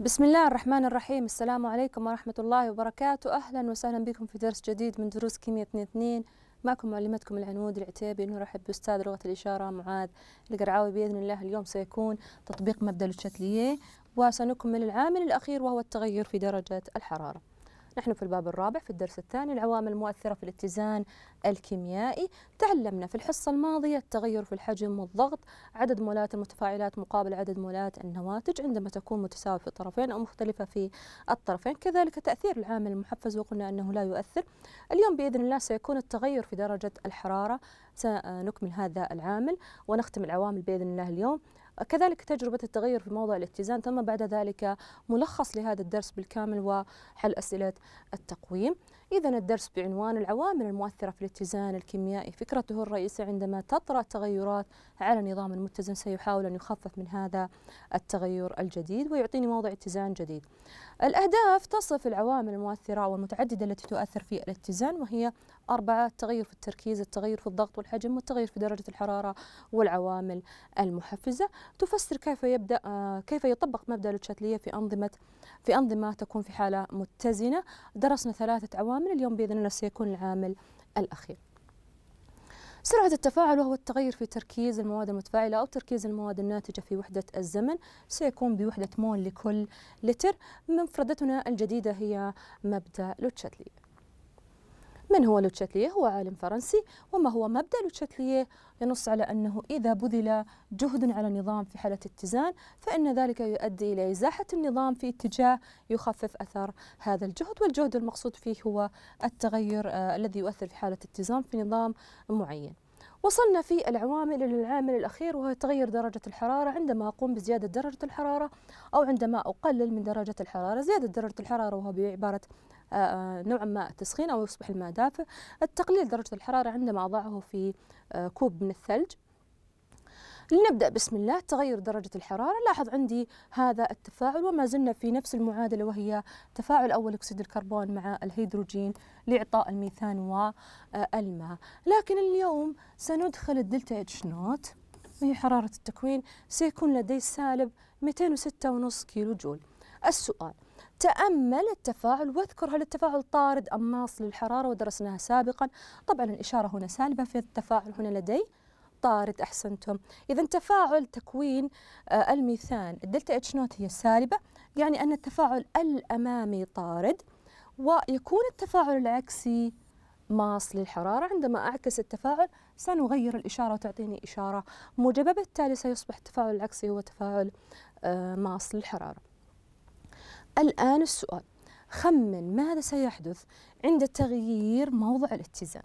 بسم الله الرحمن الرحيم السلام عليكم ورحمة الله وبركاته أهلا وسهلا بكم في درس جديد من دروس كيمياء 2 معكم معلمتكم العنود العتيبي نرحب بأستاذ لغة الإشارة معاذ القرعاوي بإذن الله اليوم سيكون تطبيق مبدأ الشتلية وسنكمل العامل الأخير وهو التغير في درجة الحرارة نحن في الباب الرابع في الدرس الثاني العوامل المؤثرة في الاتزان الكيميائي تعلمنا في الحصة الماضية التغير في الحجم والضغط عدد مولات المتفاعلات مقابل عدد مولات النواتج عندما تكون متساوية في الطرفين أو مختلفة في الطرفين كذلك تأثير العامل المحفز وقلنا أنه لا يؤثر اليوم بإذن الله سيكون التغير في درجة الحرارة سنكمل هذا العامل ونختم العوامل بإذن الله اليوم كذلك تجربة التغير في موضع الاتزان تم بعد ذلك ملخص لهذا الدرس بالكامل وحل أسئلة التقويم إذا الدرس بعنوان العوامل المؤثرة في الاتزان الكيميائي فكرته الرئيسة عندما تطرأ تغيرات على نظام المتزن سيحاول أن يخفف من هذا التغير الجديد ويعطيني موضع اتزان جديد الأهداف تصف العوامل المؤثرة والمتعددة التي تؤثر في الاتزان وهي أربعة التغير في التركيز التغير في الضغط والحجم والتغير في درجة الحرارة والعوامل المحفزة تفسر كيف يبدأ آه، كيف يطبق مبدأ الشتلية في أنظمة في أنظمة تكون في حالة متزنة درسنا ثلاثة عوامل اليوم بإذن الله سيكون العامل الأخير سرعة التفاعل وهو التغير في تركيز المواد المتفاعلة أو تركيز المواد الناتجة في وحدة الزمن سيكون بوحدة مول لكل لتر مفردتنا الجديدة هي مبدأ لوتشاتلي من هو لوتشاتليه؟ هو عالم فرنسي وما هو مبدأ لوتشاتليه؟ ينص على أنه إذا بذل جهد على النظام في حالة اتزان فإن ذلك يؤدي إلى إزاحة النظام في اتجاه يخفف أثر هذا الجهد والجهد المقصود فيه هو التغير آه الذي يؤثر في حالة اتزان في نظام معين وصلنا في العوامل إلى العامل الأخير وهو تغير درجة الحرارة عندما أقوم بزيادة درجة الحرارة أو عندما أقلل من درجة الحرارة زيادة درجة الحرارة وهو بعبارة آه، آه، نوعا ما التسخين أو يصبح الماء دافئ التقليل درجة الحرارة عندما أضعه في آه، كوب من الثلج لنبدأ بسم الله تغير درجة الحرارة لاحظ عندي هذا التفاعل وما زلنا في نفس المعادلة وهي تفاعل أول أكسيد الكربون مع الهيدروجين لإعطاء الميثان والماء لكن اليوم سندخل الدلتا اتش نوت وهي حرارة التكوين سيكون لدي سالب 206.5 كيلو جول السؤال تأمل التفاعل واذكر هل التفاعل طارد أم ماص للحرارة ودرسناها سابقا طبعا الإشارة هنا سالبة في التفاعل هنا لدي طارد أحسنتم إذا تفاعل تكوين آه، الميثان الدلتا اتش نوت هي سالبة يعني أن التفاعل الأمامي طارد ويكون التفاعل العكسي ماص للحرارة عندما أعكس التفاعل سنغير الإشارة وتعطيني إشارة موجبة بالتالي سيصبح التفاعل العكسي هو تفاعل ماص آه، للحرارة الآن السؤال خمن ماذا سيحدث عند تغيير موضع الاتزان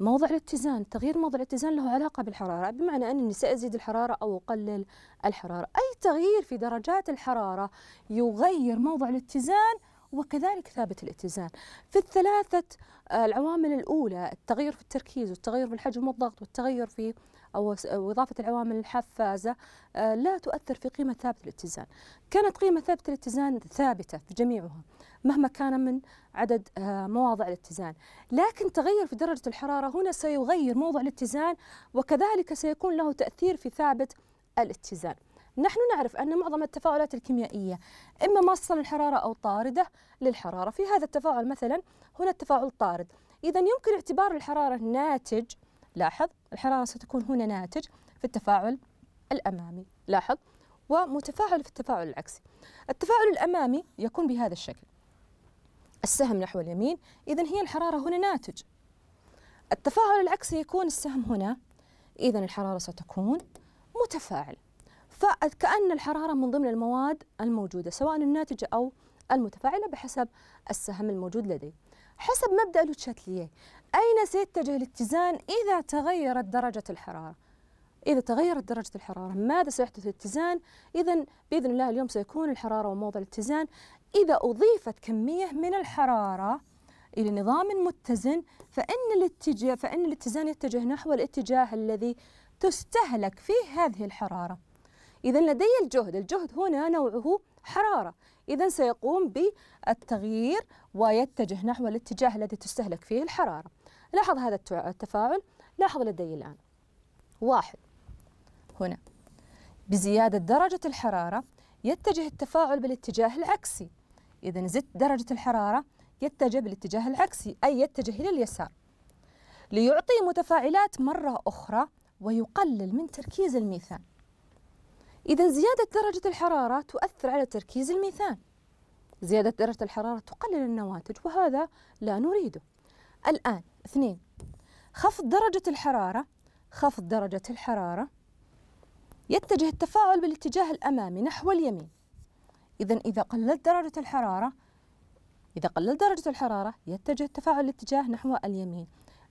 موضع الاتزان تغيير موضع الاتزان له علاقة بالحرارة بمعنى أنني سأزيد الحرارة أو أقلل الحرارة أي تغيير في درجات الحرارة يغير موضع الاتزان وكذلك ثابت الاتزان في الثلاثة آه، العوامل الأولى التغير في التركيز والتغير في الحجم والضغط والتغير في أو إضافة العوامل الحفازة آه، لا تؤثر في قيمة ثابت الاتزان كانت قيمة ثابت الاتزان ثابتة في جميعها مهما كان من عدد آه، مواضع الاتزان لكن تغير في درجة الحرارة هنا سيغير موضع الاتزان وكذلك سيكون له تأثير في ثابت الاتزان نحن نعرف أن معظم التفاعلات الكيميائية إما ماصة للحرارة أو طاردة للحرارة في هذا التفاعل مثلا هنا التفاعل طارد إذا يمكن اعتبار الحرارة ناتج لاحظ الحرارة ستكون هنا ناتج في التفاعل الأمامي لاحظ ومتفاعل في التفاعل العكسي التفاعل الأمامي يكون بهذا الشكل السهم نحو اليمين إذا هي الحرارة هنا ناتج التفاعل العكسي يكون السهم هنا إذا الحرارة ستكون متفاعل فكأن الحرارة من ضمن المواد الموجودة سواء الناتجة أو المتفاعلة بحسب السهم الموجود لدي حسب مبدأ لوتشاتليه أين سيتجه الاتزان إذا تغيرت درجة الحرارة إذا تغيرت درجة الحرارة ماذا سيحدث الاتزان إذا بإذن الله اليوم سيكون الحرارة وموضع الاتزان إذا أضيفت كمية من الحرارة إلى نظام متزن فإن الاتجاه فإن الاتزان يتجه نحو الاتجاه الذي تستهلك فيه هذه الحرارة إذا لدي الجهد الجهد هنا نوعه حرارة إذا سيقوم بالتغيير ويتجه نحو الاتجاه الذي تستهلك فيه الحرارة لاحظ هذا التفاعل لاحظ لدي الآن واحد هنا بزيادة درجة الحرارة يتجه التفاعل بالاتجاه العكسي إذا زدت درجة الحرارة يتجه بالاتجاه العكسي أي يتجه إلى اليسار ليعطي متفاعلات مرة أخرى ويقلل من تركيز الميثان إذا زيادة درجة الحرارة تؤثر على تركيز الميثان زيادة درجة الحرارة تقلل النواتج وهذا لا نريده الآن اثنين خفض درجة الحرارة خفض درجة الحرارة يتجه التفاعل بالاتجاه الأمامي نحو اليمين إذا إذا قللت درجة الحرارة إذا قللت درجة الحرارة يتجه التفاعل الاتجاه نحو اليمين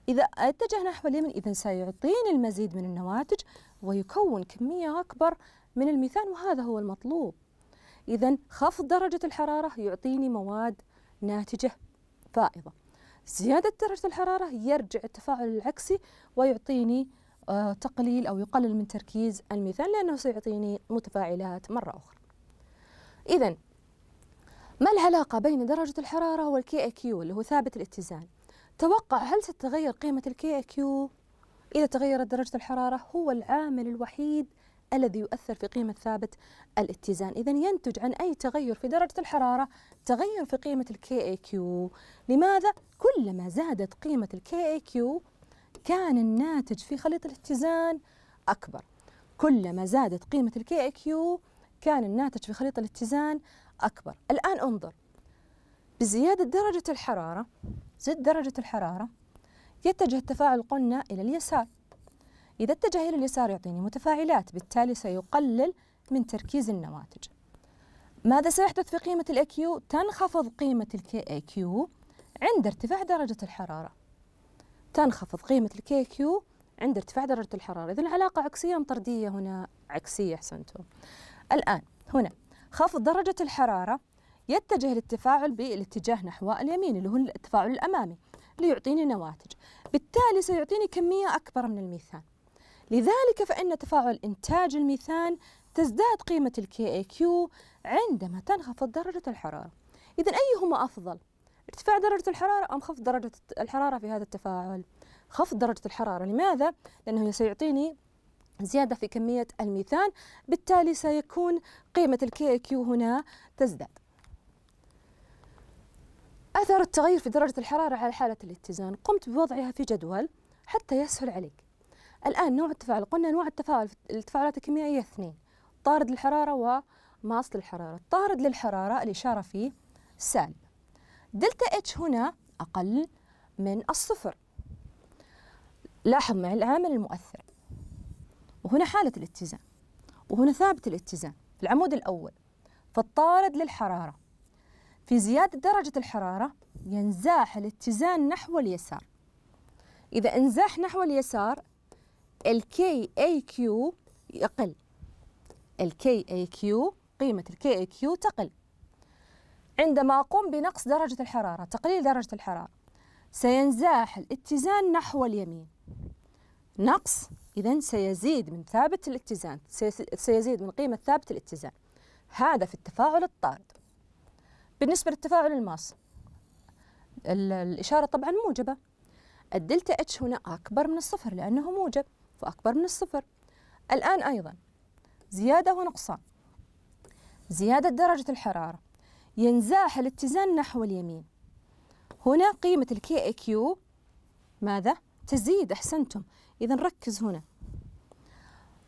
إذا اتجه نحو اليمين إذا سيعطيني المزيد من النواتج ويكون كمية أكبر من الميثان وهذا هو المطلوب إذا خفض درجة الحرارة يعطيني مواد ناتجة فائضة زيادة درجة الحرارة يرجع التفاعل العكسي ويعطيني آه، تقليل أو يقلل من تركيز الميثان لأنه سيعطيني متفاعلات مرة أخرى إذا ما العلاقة بين درجة الحرارة والكي اي كيو اللي هو ثابت الاتزان توقع هل ستتغير قيمة الكي اي كيو إذا تغيرت درجة الحرارة هو العامل الوحيد الذي يؤثر في قيمة ثابت الاتزان إذا ينتج عن أي تغير في درجة الحرارة تغير في قيمة الـ KAQ لماذا؟ كلما زادت قيمة الـ KAQ كان الناتج في خليط الاتزان أكبر كلما زادت قيمة الـ KAQ كان الناتج في خليط الاتزان أكبر الآن انظر بزيادة درجة الحرارة زد درجة الحرارة يتجه التفاعل قلنا إلى اليسار إذا اتجه إلى اليسار يعطيني متفاعلات بالتالي سيقلل من تركيز النماذج ماذا سيحدث في قيمة كيو تنخفض قيمة الـ كيو عند ارتفاع درجة الحرارة تنخفض قيمة الـ كيو عند ارتفاع درجة الحرارة إذا العلاقة عكسية أم طردية هنا عكسية أحسنتم الآن هنا خفض درجة الحرارة يتجه للتفاعل بالاتجاه نحو اليمين اللي هو التفاعل الأمامي ليعطيني نواتج بالتالي سيعطيني كمية أكبر من الميثان لذلك فإن تفاعل إنتاج الميثان تزداد قيمة الكي اي كيو عندما تنخفض درجة الحرارة إذا أيهما أفضل؟ ارتفاع درجة الحرارة أم خفض درجة الحرارة في هذا التفاعل؟ خفض درجة الحرارة لماذا؟ لأنه سيعطيني زيادة في كمية الميثان بالتالي سيكون قيمة الكي كيو هنا تزداد أثر التغير في درجة الحرارة على حالة الاتزان قمت بوضعها في جدول حتى يسهل عليك الآن نوع التفاعل قلنا أنواع التفاعل التفاعلات الكيميائية اثنين طارد للحرارة وماص للحرارة الطارد للحرارة الإشارة فيه سالب دلتا اتش هنا أقل من الصفر لاحظ معي العامل المؤثر وهنا حالة الاتزان وهنا ثابت الاتزان في العمود الأول فالطارد للحرارة في زيادة درجة الحرارة ينزاح الاتزان نحو اليسار إذا انزاح نحو اليسار الكي اي كيو يقل الكي اي كيو قيمة الكي اي كيو تقل عندما أقوم بنقص درجة الحرارة تقليل درجة الحرارة سينزاح الاتزان نحو اليمين نقص إذا سيزيد من ثابت الاتزان سيزيد من قيمة ثابت الاتزان هذا في التفاعل الطارد بالنسبة للتفاعل الماس الإشارة طبعا موجبة الدلتا اتش هنا أكبر من الصفر لأنه موجب فأكبر من الصفر الآن أيضا زيادة ونقصان زيادة درجة الحرارة ينزاح الاتزان نحو اليمين هنا قيمة الكي اي كيو ماذا؟ تزيد أحسنتم إذا ركز هنا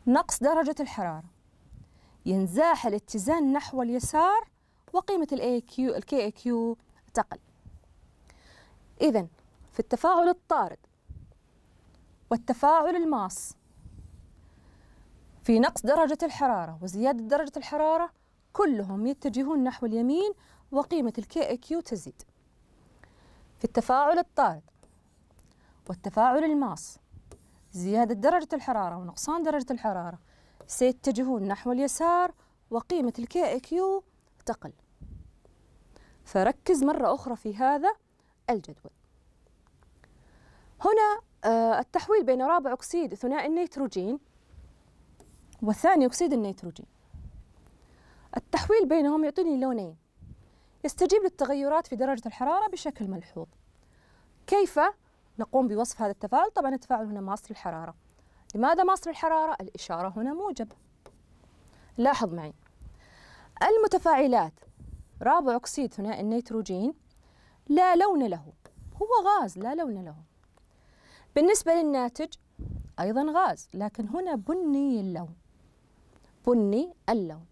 نقص درجة الحرارة ينزاح الاتزان نحو اليسار وقيمة الاي كيو الكي اي كيو تقل إذا في التفاعل الطارد والتفاعل الماس في نقص درجة الحرارة وزيادة درجة الحرارة كلهم يتجهون نحو اليمين وقيمة الكي كيو تزيد في التفاعل الطارد والتفاعل الماس زيادة درجة الحرارة ونقصان درجة الحرارة سيتجهون نحو اليسار وقيمة الكي كيو تقل فركز مرة أخرى في هذا الجدول هنا آه، التحويل بين رابع أكسيد ثنائي النيتروجين والثاني أكسيد النيتروجين التحويل بينهم يعطيني لونين يستجيب للتغيرات في درجة الحرارة بشكل ملحوظ كيف نقوم بوصف هذا التفاعل طبعا التفاعل هنا ماصر الحرارة لماذا ماصر الحرارة؟ الإشارة هنا موجب لاحظ معي المتفاعلات رابع أكسيد ثنائي النيتروجين لا لون له هو غاز لا لون له بالنسبة للناتج أيضا غاز لكن هنا بني اللون بني اللون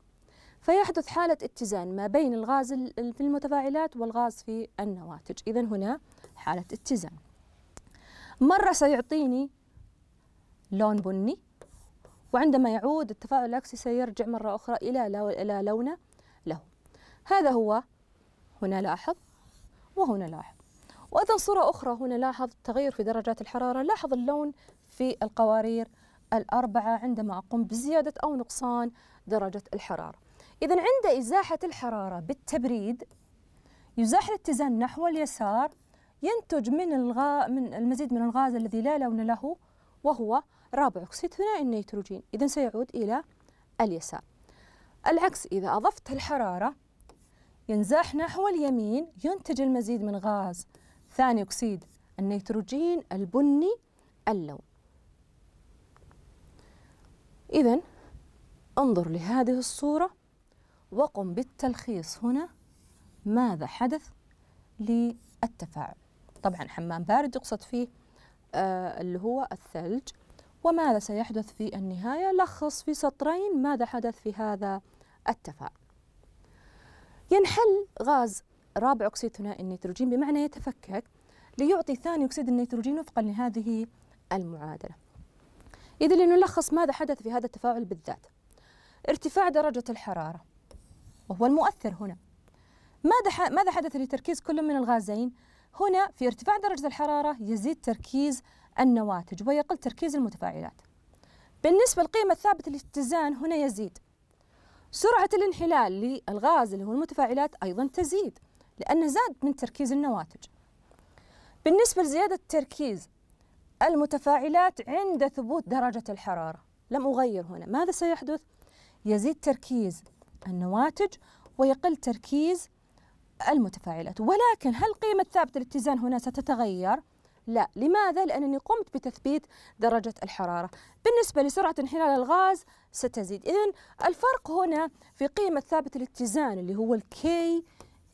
فيحدث حالة اتزان ما بين الغاز في المتفاعلات والغاز في النواتج إذا هنا حالة اتزان مرة سيعطيني لون بني وعندما يعود التفاعل العكسي سيرجع مرة أخرى إلى إلى لونه له هذا هو هنا لاحظ وهنا لاحظ وايضا صوره اخرى هنا لاحظ تغير في درجات الحراره لاحظ اللون في القوارير الاربعه عندما اقوم بزياده او نقصان درجه الحراره اذا عند ازاحه الحراره بالتبريد يزاح الاتزان نحو اليسار ينتج من الغاء من المزيد من الغاز الذي لا لون له وهو رابع اكسيد ثنائي النيتروجين اذا سيعود الى اليسار العكس اذا اضفت الحراره ينزاح نحو اليمين ينتج المزيد من غاز ثاني أكسيد النيتروجين البني اللون إذا انظر لهذه الصورة وقم بالتلخيص هنا ماذا حدث للتفاعل طبعا حمام بارد يقصد فيه آه اللي هو الثلج وماذا سيحدث في النهاية لخص في سطرين ماذا حدث في هذا التفاعل ينحل غاز رابع أكسيد ثنائي النيتروجين بمعنى يتفكك ليعطي ثاني أكسيد النيتروجين وفقا لهذه المعادلة إذا لنلخص ماذا حدث في هذا التفاعل بالذات ارتفاع درجة الحرارة وهو المؤثر هنا ماذا ماذا حدث لتركيز كل من الغازين؟ هنا في ارتفاع درجة الحرارة يزيد تركيز النواتج ويقل تركيز المتفاعلات. بالنسبة للقيمه الثابته للاتزان هنا يزيد. سرعة الانحلال للغاز اللي هو المتفاعلات أيضا تزيد. لأنه زاد من تركيز النواتج بالنسبة لزيادة التركيز المتفاعلات عند ثبوت درجة الحرارة لم أغير هنا ماذا سيحدث؟ يزيد تركيز النواتج ويقل تركيز المتفاعلات ولكن هل قيمة ثابت الاتزان هنا ستتغير؟ لا لماذا؟ لأنني قمت بتثبيت درجة الحرارة بالنسبة لسرعة انحلال الغاز ستزيد إذن الفرق هنا في قيمة ثابت الاتزان اللي هو الكي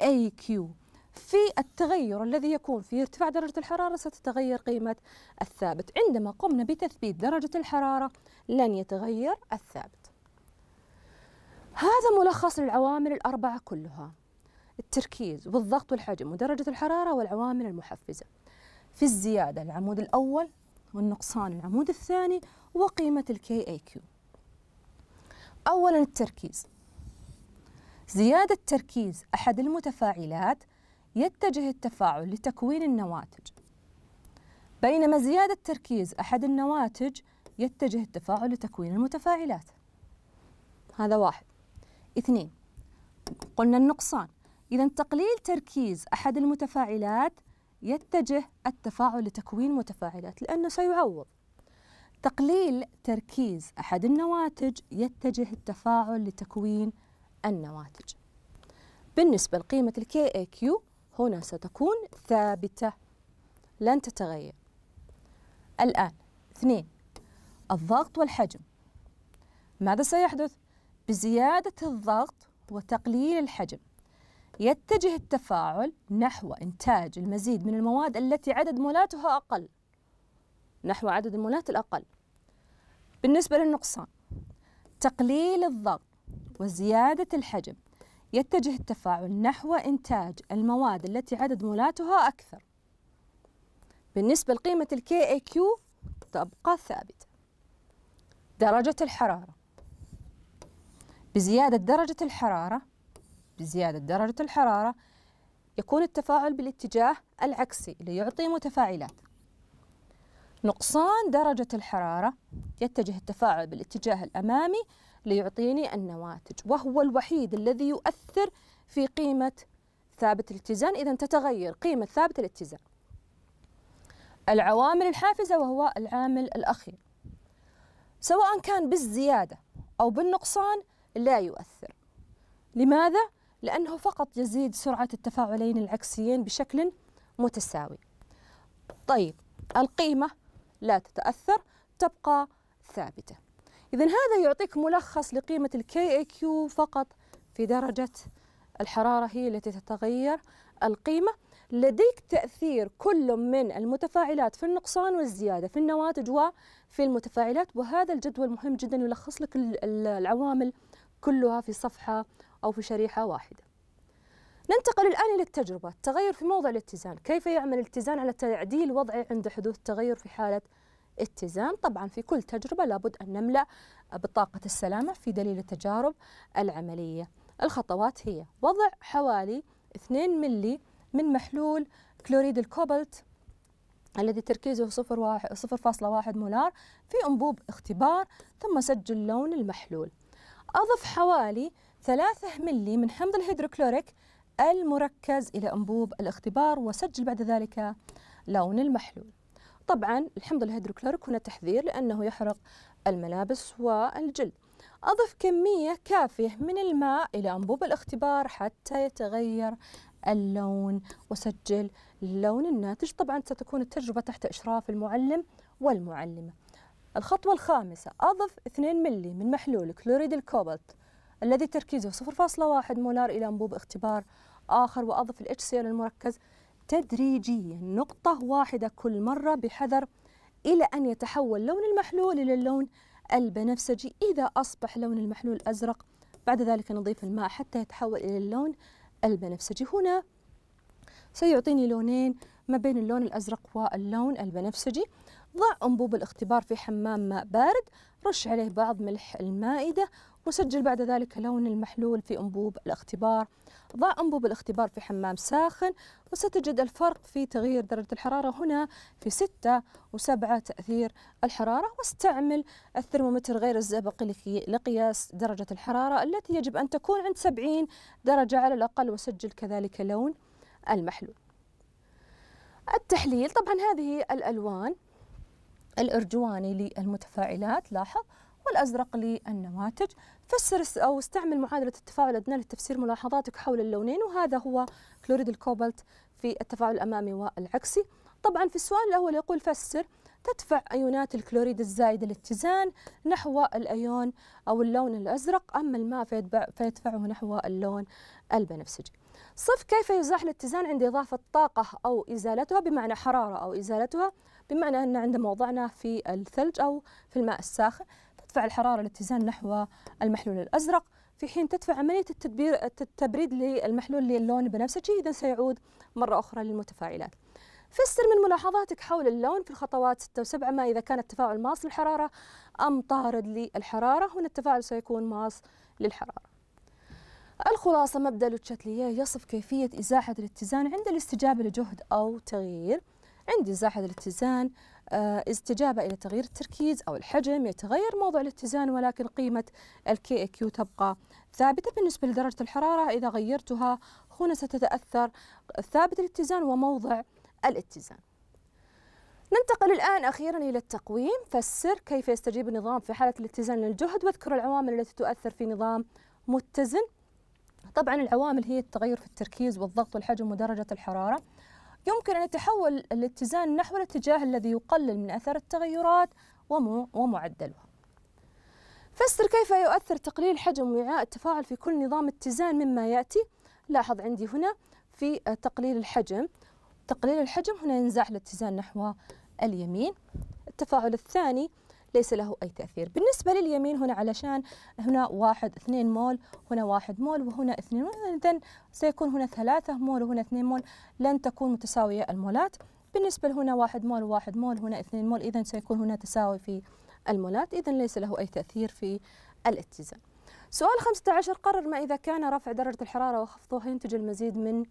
اي كيو في التغير الذي يكون في ارتفاع درجة الحرارة ستتغير قيمة الثابت عندما قمنا بتثبيت درجة الحرارة لن يتغير الثابت هذا ملخص للعوامل الأربعة كلها التركيز والضغط والحجم ودرجة الحرارة والعوامل المحفزة في الزيادة العمود الأول والنقصان العمود الثاني وقيمة الكي اي كيو أولا التركيز زيادة تركيز أحد المتفاعلات يتجه التفاعل لتكوين النواتج بينما زيادة تركيز أحد النواتج يتجه التفاعل لتكوين المتفاعلات هذا واحد اثنين قلنا النقصان إذا تقليل تركيز أحد المتفاعلات يتجه التفاعل لتكوين متفاعلات لأنه سيعوض تقليل تركيز أحد النواتج يتجه التفاعل لتكوين النواتج بالنسبة لقيمة الـ KAQ هنا ستكون ثابتة لن تتغير الآن اثنين الضغط والحجم ماذا سيحدث؟ بزيادة الضغط وتقليل الحجم يتجه التفاعل نحو إنتاج المزيد من المواد التي عدد مولاتها أقل نحو عدد المولات الأقل بالنسبة للنقصان تقليل الضغط وزيادة الحجم يتجه التفاعل نحو إنتاج المواد التي عدد مولاتها أكثر بالنسبة لقيمة الـ KAQ تبقى ثابتة درجة الحرارة بزيادة درجة الحرارة بزيادة درجة الحرارة يكون التفاعل بالاتجاه العكسي ليعطي متفاعلات نقصان درجة الحرارة يتجه التفاعل بالاتجاه الأمامي ليعطيني النواتج وهو الوحيد الذي يؤثر في قيمة ثابت الاتزان إذا تتغير قيمة ثابت الاتزان العوامل الحافزة وهو العامل الأخير سواء كان بالزيادة أو بالنقصان لا يؤثر لماذا؟ لأنه فقط يزيد سرعة التفاعلين العكسيين بشكل متساوي طيب القيمة لا تتأثر تبقى ثابتة إذا هذا يعطيك ملخص لقيمة الكي اي كيو فقط في درجة الحرارة هي التي تتغير القيمة لديك تأثير كل من المتفاعلات في النقصان والزيادة في النواتج وفي المتفاعلات وهذا الجدول مهم جدا يلخص لك العوامل كلها في صفحة أو في شريحة واحدة ننتقل الآن إلى التجربة التغير في موضع الاتزان كيف يعمل الاتزان على تعديل وضعه عند حدوث تغير في حالة اتزان طبعا في كل تجربة لابد أن نملأ بطاقة السلامة في دليل التجارب العملية الخطوات هي وضع حوالي 2 ملي من محلول كلوريد الكوبلت الذي تركيزه 0.1 مولار في أنبوب اختبار ثم سجل لون المحلول أضف حوالي 3 ملي من حمض الهيدروكلوريك المركز إلى أنبوب الاختبار وسجل بعد ذلك لون المحلول طبعا الحمض الهيدروكلوريك هنا تحذير لأنه يحرق الملابس والجلد أضف كمية كافية من الماء إلى أنبوب الاختبار حتى يتغير اللون وسجل اللون الناتج طبعا ستكون التجربة تحت إشراف المعلم والمعلمة الخطوة الخامسة أضف 2 ملي من محلول كلوريد الكوبالت الذي تركيزه 0.1 مولار إلى أنبوب اختبار آخر وأضف ال HCl المركز تدريجيا نقطة واحدة كل مرة بحذر إلى أن يتحول لون المحلول إلى اللون البنفسجي إذا أصبح لون المحلول أزرق بعد ذلك نضيف الماء حتى يتحول إلى اللون البنفسجي هنا سيعطيني لونين ما بين اللون الأزرق واللون البنفسجي ضع أنبوب الاختبار في حمام ماء بارد رش عليه بعض ملح المائدة وسجل بعد ذلك لون المحلول في أنبوب الاختبار ضع أنبوب الاختبار في حمام ساخن وستجد الفرق في تغيير درجة الحرارة هنا في ستة وسبعة تأثير الحرارة واستعمل الثرمومتر غير الزبق لقياس درجة الحرارة التي يجب أن تكون عند سبعين درجة على الأقل وسجل كذلك لون المحلول التحليل طبعا هذه الألوان الأرجواني للمتفاعلات لاحظ والأزرق للنواتج فسر أو استعمل معادلة التفاعل الأدنى لتفسير ملاحظاتك حول اللونين وهذا هو كلوريد الكوبالت في التفاعل الأمامي والعكسي طبعا في السؤال الأول يقول فسر تدفع أيونات الكلوريد الزائد الاتزان نحو الأيون أو اللون الأزرق أما الماء فيدفعه نحو اللون البنفسجي صف كيف يزاح الاتزان عند إضافة طاقة أو إزالتها بمعنى حرارة أو إزالتها بمعنى أن عندما وضعناه في الثلج أو في الماء الساخن ترفع الحرارة الاتزان نحو المحلول الأزرق في حين تدفع عملية التدبير التبريد للمحلول للون بنفسجي إذا سيعود مرة أخرى للمتفاعلات فسر من ملاحظاتك حول اللون في الخطوات 6 و7 ما إذا كان التفاعل ماص للحرارة أم طارد للحرارة هنا التفاعل سيكون ماص للحرارة الخلاصة مبدأ لوتشاتلية يصف كيفية إزاحة الاتزان عند الاستجابة لجهد أو تغيير عند إزاحة الاتزان آه، استجابة إلى تغيير التركيز أو الحجم يتغير موضع الاتزان ولكن قيمة الكي كيو تبقى ثابتة بالنسبة لدرجة الحرارة إذا غيرتها هنا ستتأثر ثابت الاتزان وموضع الاتزان ننتقل الآن أخيرا إلى التقويم فسر كيف يستجيب النظام في حالة الاتزان للجهد واذكر العوامل التي تؤثر في نظام متزن طبعا العوامل هي التغير في التركيز والضغط والحجم ودرجة الحرارة يمكن أن يتحول الاتزان نحو الاتجاه الذي يقلل من أثر التغيرات ومعدلها فسر كيف يؤثر تقليل حجم وعاء التفاعل في كل نظام اتزان مما يأتي لاحظ عندي هنا في تقليل الحجم تقليل الحجم هنا ينزاح الاتزان نحو اليمين التفاعل الثاني ليس له أي تأثير بالنسبة لليمين هنا علشان هنا واحد اثنين مول هنا واحد مول وهنا اثنين مول إذن سيكون هنا ثلاثة مول وهنا اثنين مول لن تكون متساوية المولات بالنسبة لهنا واحد مول وواحد مول هنا اثنين مول إذا سيكون هنا تساوي في المولات إذا ليس له أي تأثير في الاتزان سؤال 15 قرر ما إذا كان رفع درجة الحرارة وخفضها ينتج المزيد من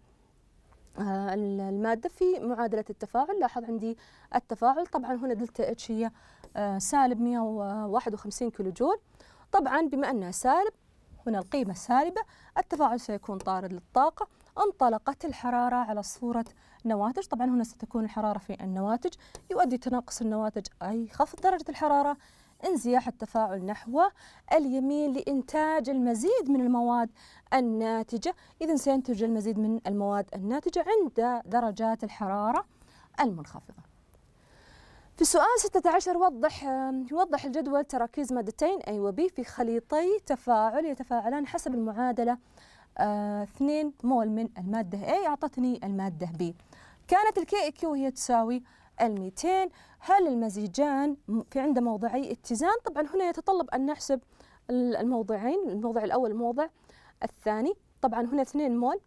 آه، المادة في معادلة التفاعل لاحظ عندي التفاعل طبعا هنا دلتا اتش هي آه، سالب 151 كيلو جول طبعا بما أنها سالب هنا القيمة سالبة التفاعل سيكون طارد للطاقة انطلقت الحرارة على صورة نواتج طبعا هنا ستكون الحرارة في النواتج يؤدي تناقص النواتج أي خفض درجة الحرارة انزياح التفاعل نحو اليمين لإنتاج المزيد من المواد الناتجة إذا سينتج المزيد من المواد الناتجة عند درجات الحرارة المنخفضة في السؤال 16 وضح يوضح الجدول تراكيز مادتين A و B في خليطي تفاعل يتفاعلان حسب المعادلة 2 آه، مول من المادة A أعطتني المادة B كانت الكي كيو هي تساوي ال200 هل المزيجان في عنده موضعي اتزان طبعا هنا يتطلب أن نحسب الموضعين الموضع الأول الموضع الثاني طبعا هنا 2 مول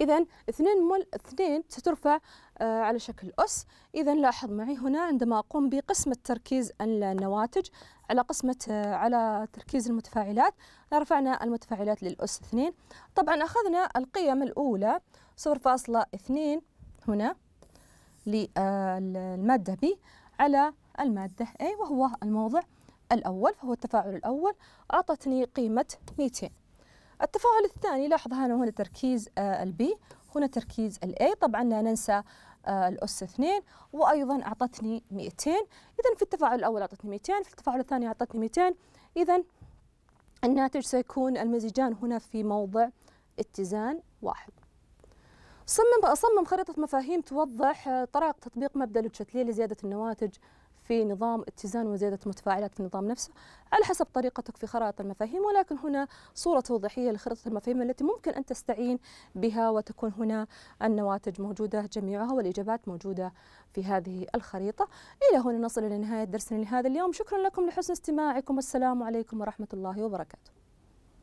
إذا 2 مول 2 سترفع آه، على شكل أس إذا لاحظ معي هنا عندما أقوم بقسمة تركيز النواتج على قسمة آه، على تركيز المتفاعلات رفعنا المتفاعلات للأس 2 طبعا أخذنا القيم الأولى 0.2 هنا للمادة B على المادة A وهو الموضع الأول فهو التفاعل الأول أعطتني قيمة 200 التفاعل الثاني لاحظ هنا هنا تركيز آه، البي هنا تركيز الاي طبعا لا ننسى آه، الأس 2 وأيضا أعطتني 200 إذا في التفاعل الأول أعطتني 200 في التفاعل الثاني أعطتني 200 إذا الناتج سيكون المزيجان هنا في موضع اتزان واحد صمم بقى صمم خريطة مفاهيم توضح آه، طرائق تطبيق مبدأ لوتشتلي لزيادة النواتج في نظام اتزان وزيادة متفاعلات النظام نفسه على حسب طريقتك في خرائط المفاهيم ولكن هنا صورة توضيحية لخريطة المفاهيم التي ممكن أن تستعين بها وتكون هنا النواتج موجودة جميعها والإجابات موجودة في هذه الخريطة إلى هنا نصل إلى نهاية درسنا لهذا اليوم شكرا لكم لحسن استماعكم والسلام عليكم ورحمة الله وبركاته